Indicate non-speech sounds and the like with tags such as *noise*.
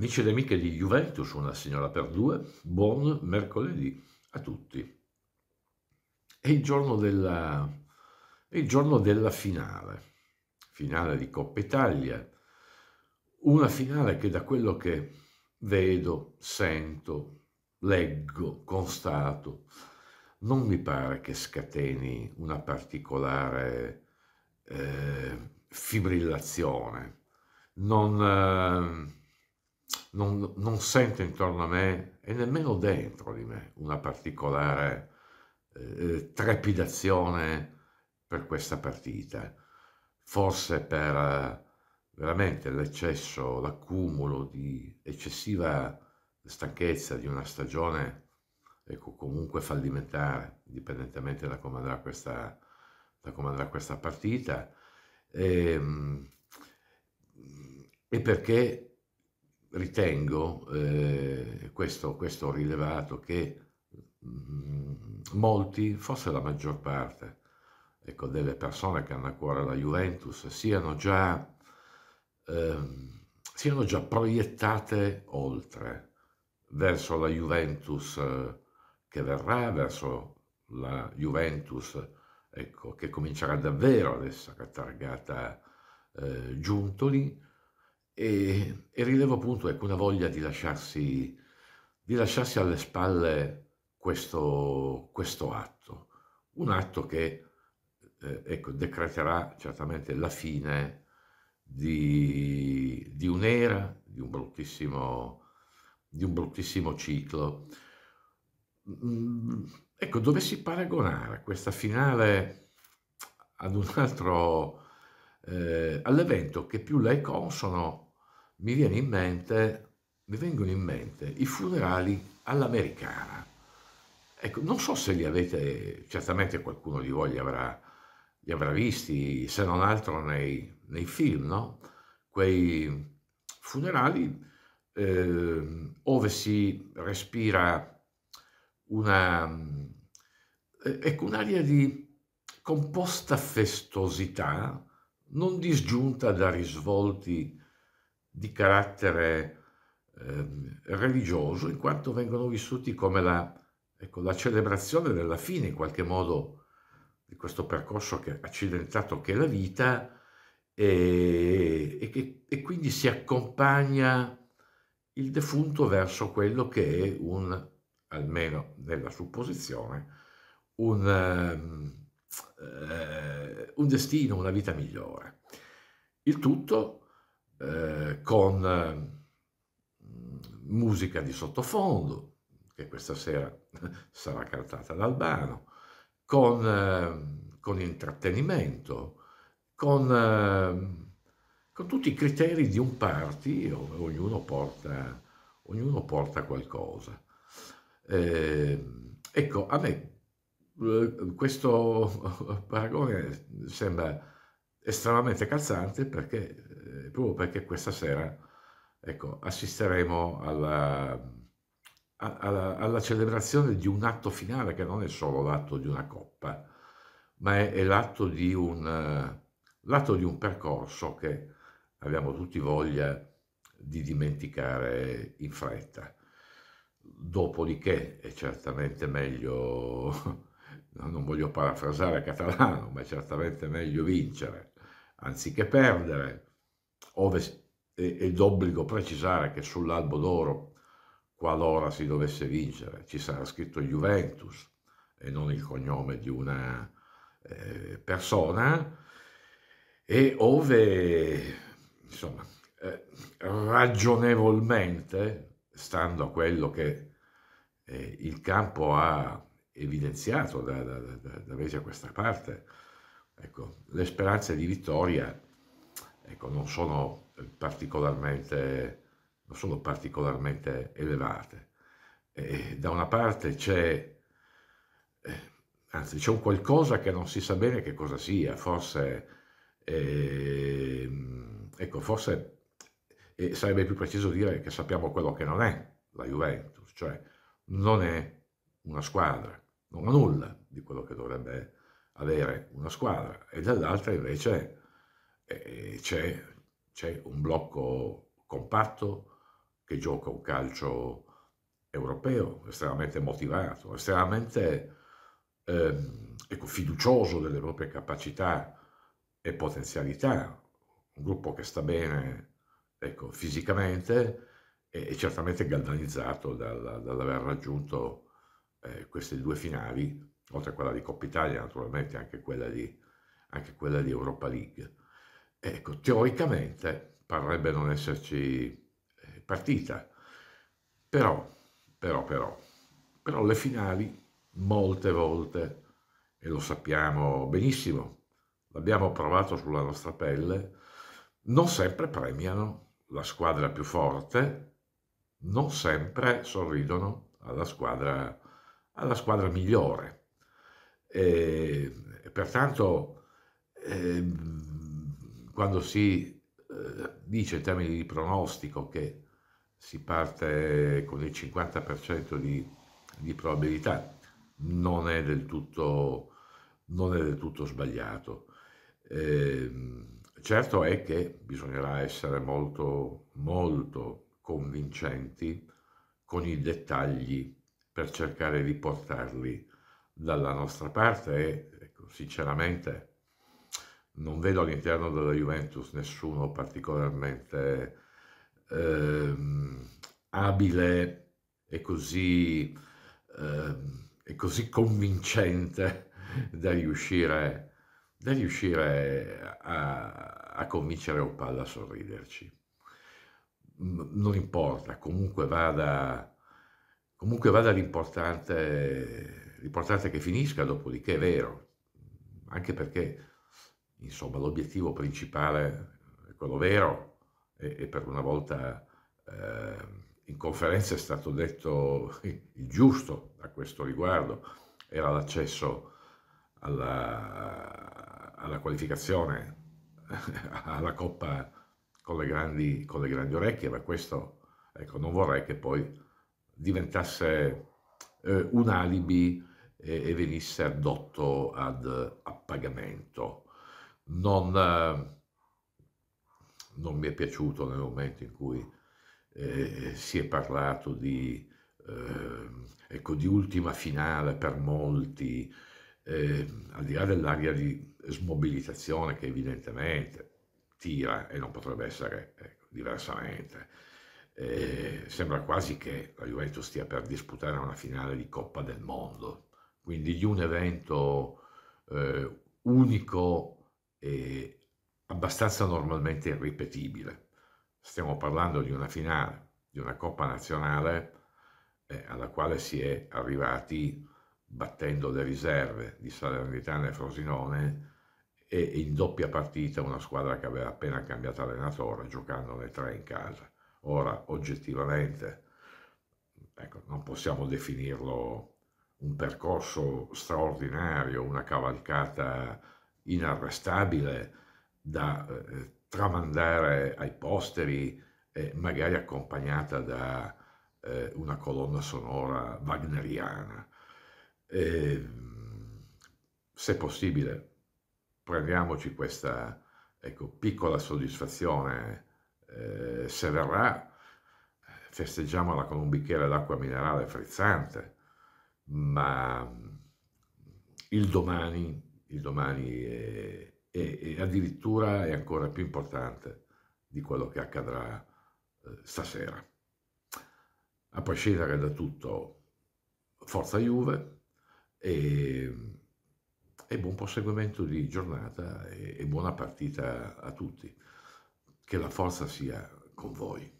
Amici e amiche di Juventus, una signora per due, buon mercoledì a tutti. È il giorno della, è il giorno della finale, finale di Coppa Italia, una finale che da quello che vedo, sento, leggo, constato, non mi pare che scateni una particolare eh, fibrillazione, non, eh, non, non, sento intorno a me e nemmeno dentro di me una particolare eh, eh trepidazione per questa partita, forse per eh, veramente l'eccesso, l'accumulo di eccessiva stanchezza di una stagione ecco, comunque fallimentare, indipendentemente da come andrà questa, da come andrà questa partita, e, ehm, e perché ritengo, eh, questo, questo, ho rilevato, che mh, mm, molti, forse la maggior parte, ecco, delle persone che hanno a cuore la Juventus siano già, ehm, siano già proiettate oltre, verso la Juventus che verrà, verso la Juventus ecco, che comincerà davvero ad essere targata eh, Giuntoli, e, e rilevo appunto ecco, una voglia di lasciarsi, di lasciarsi alle spalle questo, questo, atto, un atto che eh, ecco, decreterà certamente la fine di, di un'era, di un, di un bruttissimo, ciclo. Mm, ecco, dovessi paragonare questa finale ad un altro, eh, all'evento che più lei è consono, mi, viene in mente, mi vengono in mente i funerali all'americana. Ecco, non so se li avete, certamente qualcuno di voi li avrà, li avrà visti, se non altro nei, nei film, no? Quei funerali eh, dove si respira una, eh, ecco, un'aria di composta festosità, non disgiunta da risvolti di carattere eh, religioso, in quanto vengono vissuti come la, ecco, la celebrazione della fine, in qualche modo, di questo percorso che, accidentato che è la vita, e, e, che, e quindi si accompagna il defunto verso quello che è un, almeno nella supposizione, un, ehm, eh, un destino, una vita migliore. Il tutto eh, con eh, musica di sottofondo, che questa sera *laughs* sarà cantata da Albano, con, eh, con intrattenimento, con, con, tutti i criteri di un party, ognuno porta, ognuno porta qualcosa. Eh, ecco, a me questo *laughs* paragone sembra estremamente calzante perché eh, boh, proprio perché questa sera ecco, assisteremo alla, alla, alla, celebrazione di un atto finale che non è solo l'atto di una coppa, ma è, è l'atto, di un, l'atto di un percorso che abbiamo tutti voglia di dimenticare in fretta. Dopodiché è certamente meglio, non voglio parafrasare Catalano, ma è certamente meglio vincere anziché perdere ove è d'obbligo precisare che sull'albo d'oro, qualora si dovesse vincere, ci sarà scritto Juventus e non il cognome di una eh, persona, e ove, insomma, eh, ragionevolmente, stando a quello che eh, il campo ha evidenziato da, da, da, da, da a questa parte, ecco, le speranze di vittoria ecco, non, sono non sono particolarmente, elevate. E da una parte c'è, eh, anzi c'è un qualcosa che non si sa bene che cosa sia, forse, eh, ecco, forse eh, sarebbe più preciso dire che sappiamo quello che non è la Juventus, cioè non è una squadra, non ha nulla di quello che dovrebbe avere una squadra, e dall'altra invece eh, eh, c'è, c'è un blocco compatto che gioca un calcio europeo, estremamente motivato, estremamente ehm, ecco, fiducioso delle proprie capacità e potenzialità, un gruppo che sta bene ecco, fisicamente e, e, certamente galvanizzato dal, dall'aver raggiunto eh, queste due finali, oltre a quella di Coppa Italia naturalmente anche quella di, anche quella di Europa League. Ecco, teoricamente parrebbe non esserci eh, partita, però, però, però, però le finali molte volte, e lo sappiamo benissimo, l'abbiamo provato sulla nostra pelle, non sempre premiano la squadra più forte, non sempre sorridono alla squadra, alla squadra migliore. E, pertanto... Eh, quando si eh, dice in termini di pronostico che si parte con il 50% di, di probabilità, non è del tutto, non è del tutto sbagliato. Eh, certo è che bisognerà essere molto, molto convincenti con i dettagli per cercare di portarli dalla nostra parte e ecco, sinceramente non vedo all'interno della Juventus nessuno particolarmente eh, abile e così, eh, e così convincente da riuscire, da riuscire a, a, convincere Opal a sorriderci. Non importa, comunque vada, comunque vada l'importante, l'importante è che finisca, dopodiché è vero, anche perché insomma l'obiettivo principale è quello vero e, e per una volta eh, in conferenza è stato detto il giusto a questo riguardo, era l'accesso alla, alla qualificazione, *laughs* alla coppa con le, grandi, con le grandi orecchie, ma questo ecco, non vorrei che poi diventasse eh, un alibi e, e venisse addotto ad appagamento non, eh, non mi è piaciuto nel momento in cui eh, si è parlato di, eh, ecco, di, ultima finale per molti, eh, al di là dell'aria di smobilitazione che evidentemente tira e non potrebbe essere ecco, diversamente. Eh, sembra quasi che la Juventus stia per disputare una finale di Coppa del Mondo, quindi di un evento eh, unico eh, abbastanza normalmente irripetibile. Stiamo parlando di una finale, di una Coppa Nazionale eh, alla quale si è arrivati battendo le riserve di Salernitana e Frosinone e in doppia partita una squadra che aveva appena cambiato allenatore, giocandone tre in casa. Ora, oggettivamente, ecco, non possiamo definirlo un percorso straordinario, una cavalcata inarrestabile da eh, tramandare ai posteri, eh, magari accompagnata da eh, una colonna sonora wagneriana. E, ehm, se possibile, prendiamoci questa ecco, piccola soddisfazione, eh, se verrà, festeggiamola con un bicchiere d'acqua minerale frizzante, ma il domani il domani è, è, è addirittura è ancora più importante di quello che accadrà eh, stasera. A prescindere da tutto, forza Juve e, e buon proseguimento di giornata e, e buona partita a tutti. Che la forza sia con voi.